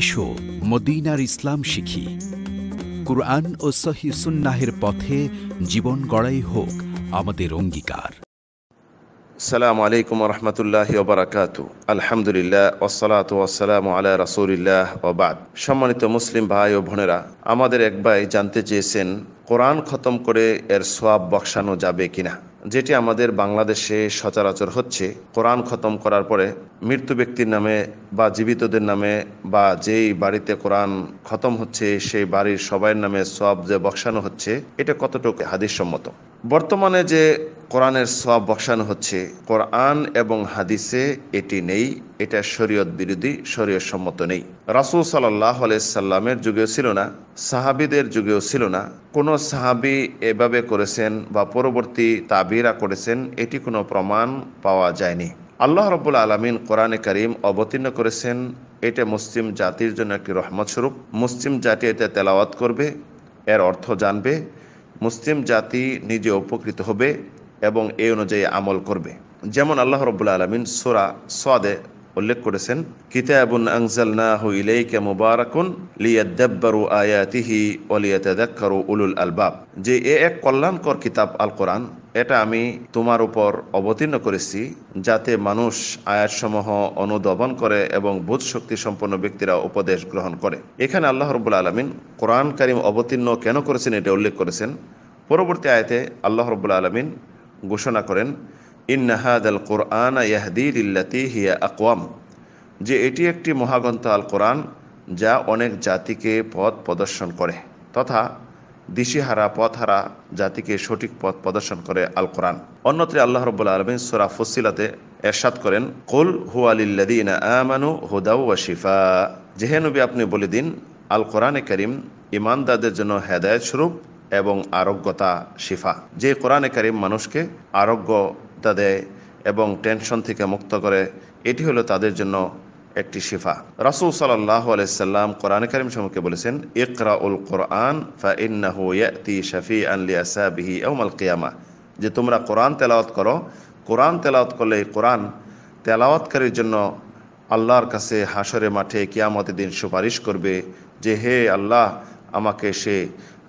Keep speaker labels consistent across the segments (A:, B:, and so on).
A: এসো মদিনার ইসলাম শিখি কুরআন ও সহি সুন্নাহের পথে জীবন গড়াই হোক আমাদের অঙ্গীকার সালাম আলাইকুম রহমতুল্লাহ ওবরাকাত আলহামদুলিল্লাহ ওসলাত ওসালাম আলা রসুলিল্লাহ ওবাদ সম্মানিত মুসলিম ভাই ও বোনেরা আমাদের এক ভাই জানতে চেয়েছেন কোরআন খতম করে এর সোয়াব বকসানো যাবে কিনা যেটি আমাদের বাংলাদেশে সচরাচর হচ্ছে কোরআন খতম করার পরে মৃত্যু ব্যক্তির নামে বা জীবিতদের নামে বা যেই বাড়িতে কোরআন খতম হচ্ছে সেই বাড়ির সবাইয়ের নামে সব যে বক্সানো হচ্ছে এটা কতটুকু হাদিসসম্মত বর্তমানে যে কোরআনের সব বসানো হচ্ছে কোরআন এবং হাদিসে এটি নেই এটা শরীয়ত বিরোধী শরীয়ত সম্মত নেই রাসুল সাল্লাহ সাল্লামের যুগেও ছিল না সাহাবিদের যুগেও ছিল না কোনো সাহাবি এভাবে করেছেন বা পরবর্তী তাবিরা করেছেন এটি কোনো প্রমাণ পাওয়া যায়নি আল্লাহ রব্বুল আলমিন কোরআনে করিম অবতীর্ণ করেছেন এটা মুসলিম জাতির জন্য একটি রহমত স্বরূপ মুসলিম জাতি এতে তেলাওয়াত করবে এর অর্থ জানবে মুসলিম জাতি নিজে উপকৃত হবে এবং এই অনুযায়ী আমল করবে যেমন আল্লাহ রবুল্লা আলমিন সোরা সাদে উল্লেখ করেছেন কিতাবুন আংজালনাহু ইলাইকা মুবারাকুন লিয়াদাব্বারু আয়াতিহি ওয়া উলুল আলবাব যে এ এক কল্যাণকর কিতাব আল কোরআন এটা আমি তোমার উপর অবতীর্ণ করেছি যাতে মানুষ আয়াতসমূহ অনুধাবন করে এবং বোধ শক্তি সম্পন্ন ব্যক্তিরা উপদেশ গ্রহণ করে এখানে আল্লাহ রবুল আলমিন কোরআন কারিম অবতীর্ণ কেন করেছেন এটা উল্লেখ করেছেন পরবর্তী আয়তে আল্লাহ রবুল্লা আলমিন ঘোষণা করেন ইন্নাহাদ আল কোরআন ইয়াহদির ইল্লাতি হিয়া আকওয়াম যে এটি একটি মহাগ্রন্থ আল কোরআন যা অনেক জাতিকে পথ প্রদর্শন করে তথা দিশিহারা পথহারা জাতিকে সঠিক পথ প্রদর্শন করে আল কোরআন অন্যত্রে আল্লাহ রব্বুল আলমিন সোরা ফসিলাতে এরশাদ করেন কুল হুয়ালিল্লাদিনা আমানু হুদাউ ওয়া শিফা আপনি বলে দিন আল কোরআনে করিম ইমানদাদের জন্য হেদায়ত স্বরূপ এবং আরোগ্যতা শিফা যে কোরআনে কারিম মানুষকে আরোগ্যতা দেয় এবং টেনশন থেকে মুক্ত করে এটি হলো তাদের জন্য একটি শিফা রাসুল সাল্লাহ আলাইসাল্লাম কোরআনে কারিম সমুখে বলেছেন ইকরা উল কোরআন ফাইনাহুয়াতি শাফি বিহি ওমাল কিয়ামা যে তোমরা কোরআন তেলাওয়াত করো কোরআন তেলাওয়াত করলে এই কোরআন তেলাওয়াতকারীর জন্য আল্লাহর কাছে হাসরে মাঠে কিয়ামতের দিন সুপারিশ করবে যে হে আল্লাহ আমাকে সে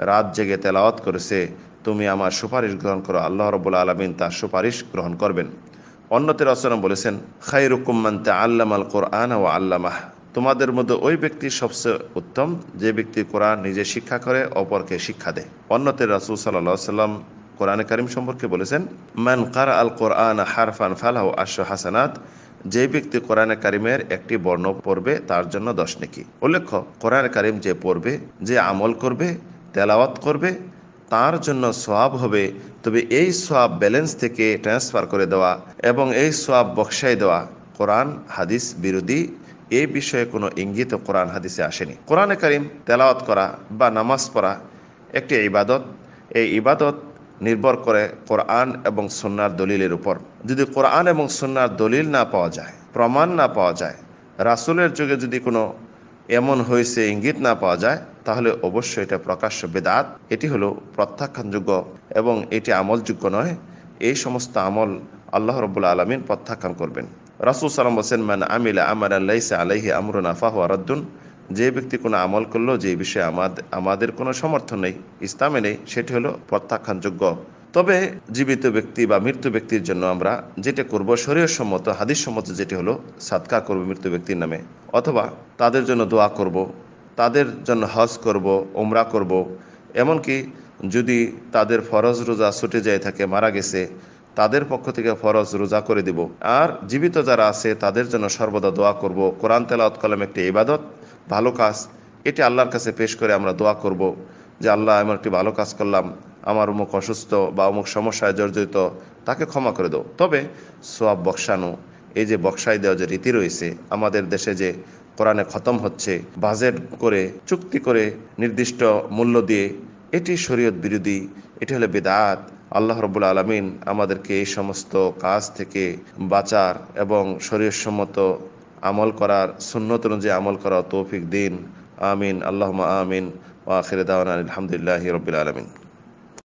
A: রাত জেগে তেলাওয়াত করেছে তুমি আমার সুপারিশ গ্রহণ করো আল্লাহ রবুল্লা আলমিন তার সুপারিশ গ্রহণ করবেন অন্যতের রচনা বলেছেন খাই রুকুম্মান্তে আল্লাম আল কোরআন ও আল্লামাহ তোমাদের মধ্যে ওই ব্যক্তি সবচেয়ে উত্তম যে ব্যক্তি কোরআন নিজে শিক্ষা করে অপরকে শিক্ষা দেয় অন্যতের রাসুল সাল্লা সাল্লাম কোরআনে কারিম সম্পর্কে বলেছেন মান কার আল কোরআন হারফান ফালাহ আশ হাসানাত যে ব্যক্তি কোরআনে কারিমের একটি বর্ণ পড়বে তার জন্য দশ নেকি উল্লেখ্য কোরআনে কারিম যে পড়বে যে আমল করবে তেলাওয়াত করবে তার জন্য সোয়াব হবে তবে এই সোয়াব ব্যালেন্স থেকে ট্রান্সফার করে দেওয়া এবং এই সোয়াব বক্সাই দেওয়া কোরআন হাদিস বিরোধী এ বিষয়ে কোনো ইঙ্গিত কোরআন হাদিসে আসেনি কোরআনে কারিম তেলাওয়াত করা বা নামাজ পড়া একটি ইবাদত এই ইবাদত নির্ভর করে কোরআন এবং সন্ন্যার দলিলের উপর যদি কোরআন এবং সন্ন্যার দলিল না পাওয়া যায় প্রমাণ না পাওয়া যায় রাসুলের যুগে যদি কোনো এমন হয়েছে ইঙ্গিত না পাওয়া যায় তাহলে অবশ্যই এটা প্রকাশ্য বেদাত এটি হলো প্রত্যাখ্যানযোগ্য এবং এটি আমলযোগ্য নয় এই সমস্ত আমল আল্লাহ রবুল্লা আলমিন প্রত্যাখ্যান করবেন রাসুল সালাম হোসেন মান আমিলা আমার আল্লাহ আলাইহি আমরুন আফাহ রাদ্দুন যে ব্যক্তি কোনো আমল করলো যে বিষয়ে আমাদের আমাদের কোনো সমর্থন নেই ইসলামে নেই সেটি হলো প্রত্যাখ্যানযোগ্য তবে জীবিত ব্যক্তি বা মৃত্যু ব্যক্তির জন্য আমরা যেটা করবো শরীর সম্মত হাদিস সম্মত যেটি হলো সাদকা করব মৃত্যু ব্যক্তির নামে অথবা তাদের জন্য দোয়া করব তাদের জন্য হজ করব ওমরা করব এমনকি যদি তাদের ফরজ রোজা ছুটে যায় থাকে মারা গেছে তাদের পক্ষ থেকে ফরজ রোজা করে দিব আর জীবিত যারা আছে তাদের জন্য সর্বদা দোয়া করব কোরআন তেলা উৎকলম একটি ইবাদত ভালো কাজ এটি আল্লাহর কাছে পেশ করে আমরা দোয়া করব যে আল্লাহ আমি একটি ভালো কাজ করলাম আমার অমুক অসুস্থ বা অমুক সমস্যায় জর্জরিত তাকে ক্ষমা করে দাও তবে সোয়াব বক্সানো এই যে বক্সাই দেওয়া যে রীতি রয়েছে আমাদের দেশে যে কোরআনে খতম হচ্ছে বাজেট করে চুক্তি করে নির্দিষ্ট মূল্য দিয়ে এটি শরীয়ত বিরোধী এটি হলো বেদাত আল্লাহ রবুল আলমিন আমাদেরকে এই সমস্ত কাজ থেকে বাঁচার এবং শরীরসম্মত আমল করার সুন্নত অনুযায়ী আমল করা তৌফিক দিন আমিন আল্লাহ আমিন ওয়াখির দাওয়ান আলহামদুলিল্লাহ রবিল আলমিন